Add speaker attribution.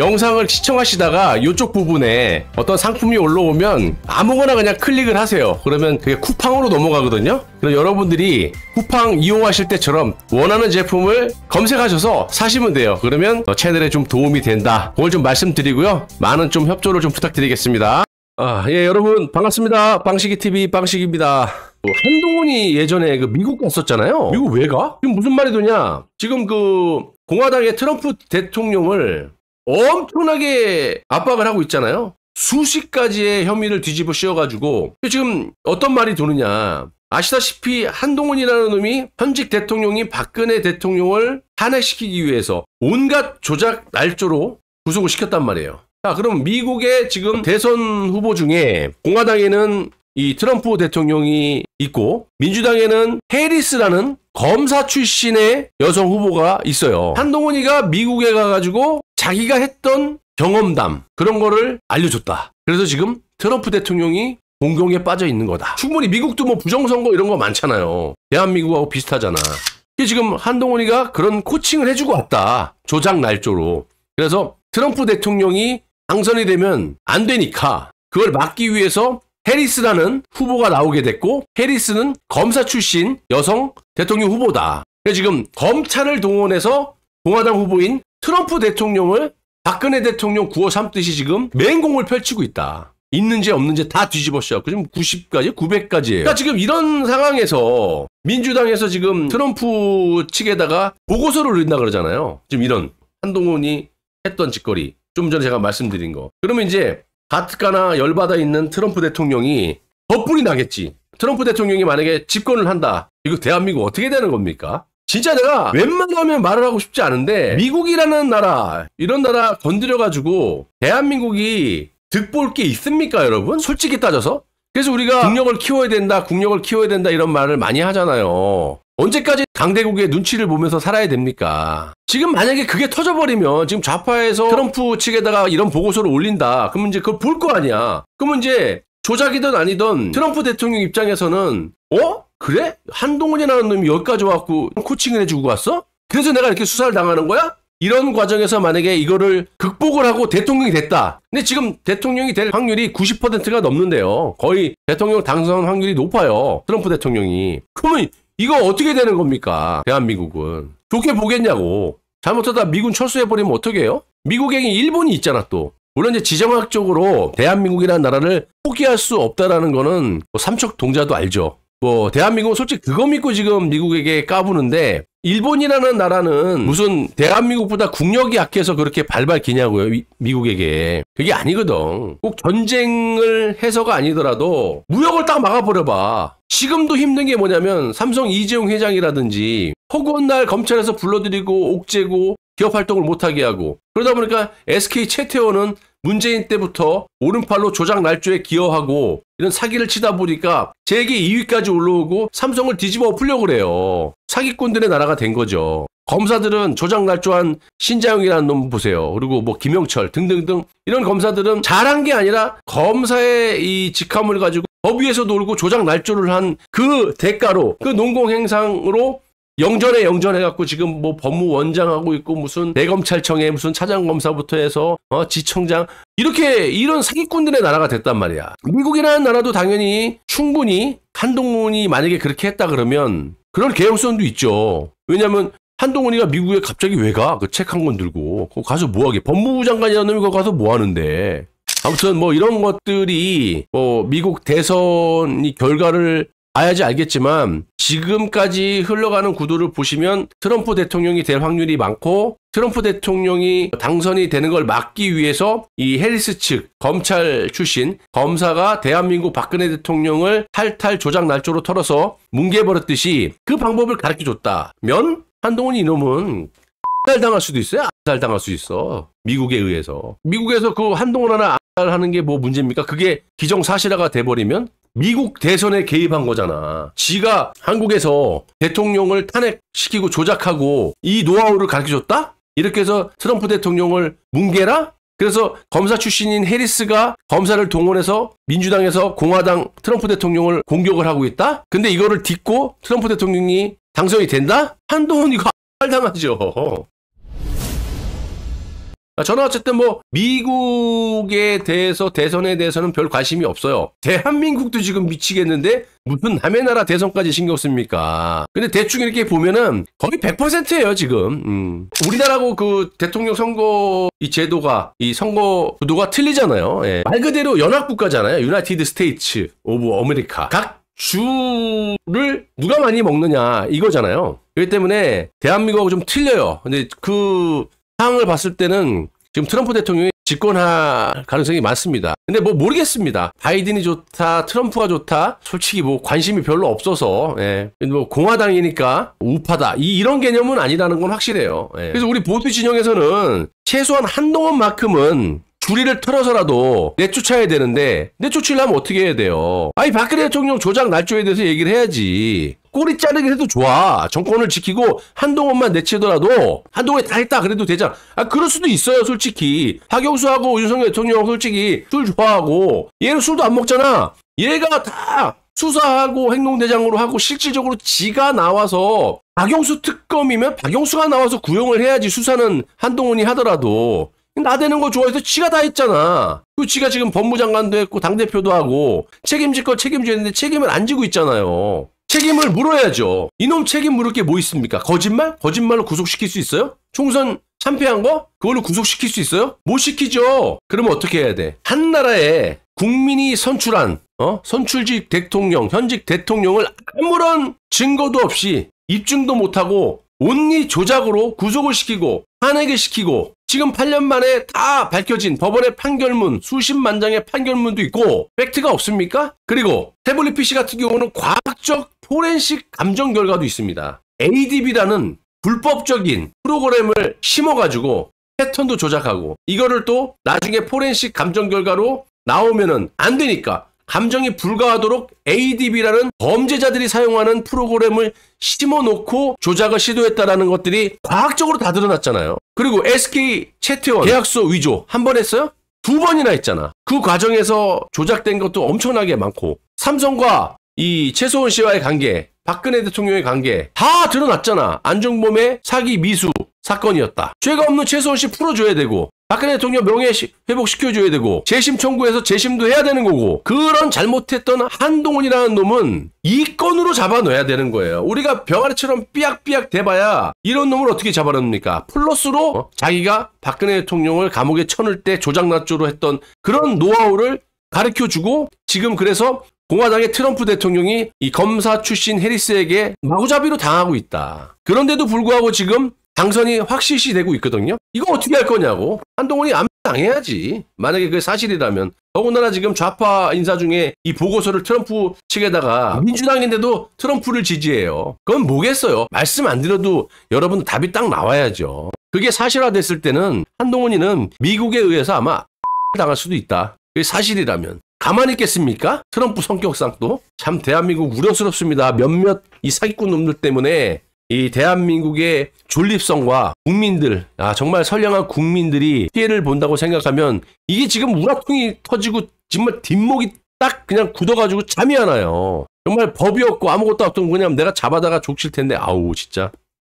Speaker 1: 영상을 시청하시다가 이쪽 부분에 어떤 상품이 올라오면 아무거나 그냥 클릭을 하세요. 그러면 그게 쿠팡으로 넘어가거든요. 그럼 여러분들이 쿠팡 이용하실 때처럼 원하는 제품을 검색하셔서 사시면 돼요. 그러면 어, 채널에 좀 도움이 된다. 그걸 좀 말씀드리고요. 많은 좀 협조를 좀 부탁드리겠습니다. 아, 예, 여러분 반갑습니다. 빵식이 TV 빵식입니다. 어, 한동훈이 예전에 그 미국 갔었잖아요. 미국 왜 가? 지금 무슨 말이 되냐? 지금 그 공화당의 트럼프 대통령을 엄청나게 압박을 하고 있잖아요. 수십 가지의 혐의를 뒤집어 씌워가지고 지금 어떤 말이 도느냐. 아시다시피 한동훈이라는 놈이 현직 대통령이 박근혜 대통령을 탄핵시키기 위해서 온갖 조작 날조로 구속을 시켰단 말이에요. 자, 그럼 미국의 지금 대선 후보 중에 공화당에는 이 트럼프 대통령이 있고 민주당에는 해리스라는 검사 출신의 여성 후보가 있어요. 한동훈이가 미국에 가가지고 자기가 했던 경험담 그런 거를 알려줬다. 그래서 지금 트럼프 대통령이 공경에 빠져 있는 거다. 충분히 미국도 뭐 부정선거 이런 거 많잖아요. 대한민국하고 비슷하잖아. 이게 지금 한동훈이가 그런 코칭을 해주고 왔다. 조작 날조로. 그래서 트럼프 대통령이 당선이 되면 안 되니까 그걸 막기 위해서 해리스라는 후보가 나오게 됐고 해리스는 검사 출신 여성 대통령 후보다. 지금 검찰을 동원해서 공화당 후보인 트럼프 대통령을 박근혜 대통령 구호 삼듯이 지금 맹공을 펼치고 있다. 있는지 없는지 다 뒤집어 씌웠고 지금 90까지 900까지예요. 그러니까 지금 이런 상황에서 민주당에서 지금 트럼프 측에다가 보고서를 올린다 그러잖아요. 지금 이런 한동훈이 했던 짓거리 좀 전에 제가 말씀드린 거. 그러면 이제 가뜩가나 열받아 있는 트럼프 대통령이 덧불이 나겠지. 트럼프 대통령이 만약에 집권을 한다. 이거 대한민국 어떻게 되는 겁니까? 진짜 내가 웬만하면 말을 하고 싶지 않은데 미국이라는 나라 이런 나라 건드려 가지고 대한민국이 득볼 게 있습니까 여러분? 솔직히 따져서 그래서 우리가 국력을 키워야 된다 국력을 키워야 된다 이런 말을 많이 하잖아요 언제까지 강대국의 눈치를 보면서 살아야 됩니까? 지금 만약에 그게 터져버리면 지금 좌파에서 트럼프 측에다가 이런 보고서를 올린다. 그러면 이제 그걸 볼 거 아니야. 그러면 이제 조작이든 아니든 트럼프 대통령 입장에서는 어? 그래? 한동훈이라는 놈이 여기까지 와갖고 코칭을 해주고 갔어? 그래서 내가 이렇게 수사를 당하는 거야? 이런 과정에서 만약에 이거를 극복을 하고 대통령이 됐다. 근데 지금 대통령이 될 확률이 90%가 넘는데요. 거의 대통령 당선 확률이 높아요. 트럼프 대통령이. 그러면 이거 어떻게 되는 겁니까? 대한민국은. 좋게 보겠냐고. 잘못하다 미군 철수해버리면 어떡해요? 미국행이 일본이 있잖아 또. 물론 이제 지정학적으로 대한민국이라는 나라를 포기할 수 없다라는 거는 뭐 삼척 동자도 알죠. 뭐 대한민국은 솔직히 그거 믿고 지금 미국에게 까부는데 일본이라는 나라는 무슨 대한민국보다 국력이 약해서 그렇게 발발 기냐고요 미, 미국에게 그게 아니거든 꼭 전쟁을 해서가 아니더라도 무역을 딱 막아버려봐 지금도 힘든 게 뭐냐면 삼성 이재용 회장이라든지 허구한 날 검찰에서 불러들이고 옥죄고 기업 활동을 못하게 하고 그러다 보니까 SK 최태원은 문재인 때부터 오른팔로 조작 날조에 기여하고 이런 사기를 치다 보니까 재계 2위까지 올라오고 삼성을 뒤집어 풀려고 그래요. 사기꾼들의 나라가 된 거죠. 검사들은 조작 날조한 신자영이라는 놈 보세요. 그리고 뭐 김영철 등등등 이런 검사들은 잘한 게 아니라 검사의 이 직함을 가지고 법 위에서 놀고 조작 날조를 한 그 대가로 그 농공 행상으로 영전에 영전해갖고 지금 뭐 법무원장하고 있고 무슨 대검찰청에 무슨 차장검사부터 해서 어, 지청장 이렇게 이런 사기꾼들의 나라가 됐단 말이야. 미국이라는 나라도 당연히 충분히 한동훈이 만약에 그렇게 했다 그러면 그런 개연성도 있죠. 왜냐하면 한동훈이가 미국에 갑자기 왜 가? 그 책 한 권 들고 가서 뭐하게? 법무부 장관이라는 놈이 거 가서 뭐하는데? 아무튼 뭐 이런 것들이 뭐 미국 대선 결과를 봐야지 알겠지만 지금까지 흘러가는 구도를 보시면 트럼프 대통령이 될 확률이 많고 트럼프 대통령이 당선이 되는 걸 막기 위해서 이 해리스 측 검찰 출신 검사가 대한민국 박근혜 대통령을 탈탈 조작 날조로 털어서 뭉개버렸듯이 그 방법을 가르쳐 줬다면 한동훈 이놈은 살 당할 수도 있어요. 살 당할 수 있어. 미국에 의해서. 미국에서 그 한동훈 하나 하는 게 뭐 문제입니까? 그게 기정사실화가 돼버리면 미국 대선에 개입한 거잖아. 지가 한국에서 대통령을 탄핵시키고 조작하고 이 노하우를 가르쳐줬다? 이렇게 해서 트럼프 대통령을 뭉개라? 그래서 검사 출신인 해리스가 검사를 동원해서 민주당에서 공화당 트럼프 대통령을 공격을 하고 있다? 근데 이거를 딛고 트럼프 대통령이 당선이 된다? 한동훈 이거 말당하죠. 저는 어쨌든 뭐 미국에 대해서 대선에 대해서는 별 관심이 없어요. 대한민국도 지금 미치겠는데 무슨 남의 나라 대선까지 신경 씁니까? 근데 대충 이렇게 보면은 거의 100%예요 지금. 음. 우리나라고 그 대통령 선거 이 제도가 이 선거 구도가 틀리잖아요. 예. 말 그대로 연합 국가잖아요. 유나이티드 스테이츠 오브 아메리카. 각 주를 누가 많이 먹느냐 이거잖아요. 그렇기 때문에 대한민국하고 좀 틀려요. 근데 그 상황을 봤을 때는 지금 트럼프 대통령이 집권할 가능성이 많습니다. 근데 뭐 모르겠습니다. 바이든이 좋다, 트럼프가 좋다. 솔직히 뭐 관심이 별로 없어서 예. 뭐 공화당이니까 우파다 이, 이런 개념은 아니라는 건 확실해요. 예. 그래서 우리 보수 진영에서는 최소한 한동안만큼은 줄이를 틀어서라도 내쫓아야 되는데 내쫓으려면 어떻게 해야 돼요? 아니 박근혜 대통령 조작 날조에 대해서 얘기를 해야지. 꼬리 자르기 해도 좋아. 정권을 지키고 한동훈만 내치더라도 한동훈이 다 했다 그래도 되잖아. 아 그럴 수도 있어요 솔직히. 박영수하고 윤석열 대통령 솔직히 술 좋아하고 얘는 술도 안 먹잖아. 얘가 다 수사하고 행동대장으로 하고 실질적으로 지가 나와서 박영수 특검이면 박영수가 나와서 구형을 해야지 수사는 한동훈이 하더라도 나대는 거 좋아해서 지가 다 했잖아. 그 지가 지금 법무장관도 했고 당대표도 하고 책임질 거 책임져야 되는데 책임을 안 지고 있잖아요. 책임을 물어야죠. 이놈 책임 물을 게 뭐 있습니까? 거짓말? 거짓말로 구속시킬 수 있어요? 총선 참패한 거? 그걸로 구속시킬 수 있어요? 못 시키죠. 그러면 어떻게 해야 돼? 한 나라에 국민이 선출한 어? 선출직 대통령, 현직 대통령을 아무런 증거도 없이 입증도 못하고 온리 조작으로 구속을 시키고 탄핵을 시키고 지금 8년 만에 다 밝혀진 법원의 판결문 수십만 장의 판결문도 있고 팩트가 없습니까? 그리고 태블릿 PC 같은 경우는 과학적 포렌식 감정 결과도 있습니다. ADB라는 불법적인 프로그램을 심어가지고 패턴도 조작하고 이거를 또 나중에 포렌식 감정 결과로 나오면은 안 되니까 감정이 불가하도록 ADB라는 범죄자들이 사용하는 프로그램을 심어놓고 조작을 시도했다라는 것들이 과학적으로 다 드러났잖아요. 그리고 SK 채태원 계약서 위조 한 번 했어요? 두 번이나 했잖아. 그 과정에서 조작된 것도 엄청나게 많고 삼성과 이 최소원 씨와의 관계, 박근혜 대통령의 관계 다 드러났잖아. 안중범의 사기 미수 사건이었다. 죄가 없는 최소원 씨 풀어줘야 되고 박근혜 대통령 명예 회복시켜줘야 되고 재심 청구해서 재심도 해야 되는 거고 그런 잘못했던 한동훈이라는 놈은 이건으로 잡아넣어야 되는 거예요. 우리가 병아리처럼 삐약삐약 대봐야 이런 놈을 어떻게 잡아놓습니까 플러스로 어? 자기가 박근혜 대통령을 감옥에 쳐넣을 때조작난조로 했던 그런 노하우를 가르쳐주고 지금 그래서 공화당의 트럼프 대통령이 이 검사 출신 해리스에게 마구잡이로 당하고 있다. 그런데도 불구하고 지금 당선이 확실시 되고 있거든요. 이거 어떻게 할 거냐고. 한동훈이 암당해야지. 만약에 그게 사실이라면. 더군다나 지금 좌파 인사 중에 이 보고서를 트럼프 측에다가 민주당인데도 트럼프를 지지해요. 그건 뭐겠어요. 말씀 안 드려도 여러분 답이 딱 나와야죠. 그게 사실화됐을 때는 한동훈이는 미국에 의해서 아마 당할 수도 있다. 그게 사실이라면. 가만히 있겠습니까? 트럼프 성격상 또? 참 대한민국 우려스럽습니다. 몇몇 이 사기꾼 놈들 때문에 이 대한민국의 존립성과 국민들, 아, 정말 선량한 국민들이 피해를 본다고 생각하면 이게 지금 우라통이 터지고 정말 뒷목이 딱 그냥 굳어가지고 잠이 안 와요. 정말 법이 없고 아무것도 없던 그냥 내가 잡아다가 족칠 텐데 아우 진짜